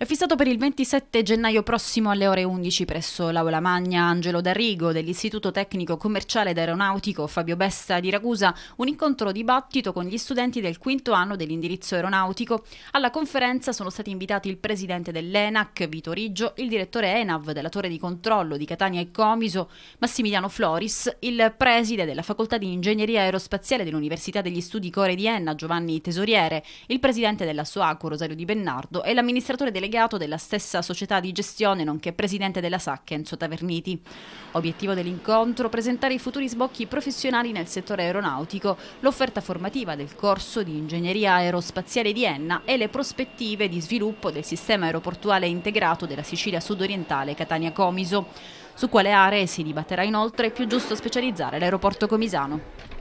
È fissato per il 27 gennaio prossimo alle ore 11 presso l'Aula Magna Angelo D'Arrigo dell'Istituto Tecnico Commerciale ed Aeronautico Fabio Besta di Ragusa un incontro dibattito con gli studenti del quinto anno dell'indirizzo aeronautico. Alla conferenza sono stati invitati il presidente dell'ENAC Vito Riggio, il direttore ENAV della Torre di Controllo di Catania e Comiso Massimiliano Floris, il preside della Facoltà di Ingegneria Aerospaziale dell'Università degli Studi Core di Enna Giovanni Tesoriere, il presidente della SOACO Rosario Di Bennardo e l'amministratore delegato delegato della stessa società di gestione, nonché presidente della SAC Enzo Taverniti. Obiettivo dell'incontro presentare i futuri sbocchi professionali nel settore aeronautico, l'offerta formativa del corso di ingegneria aerospaziale di Enna e le prospettive di sviluppo del sistema aeroportuale integrato della Sicilia sudorientale Catania Comiso. Su quale aree si dibatterà inoltre è più giusto specializzare l'aeroporto comisano.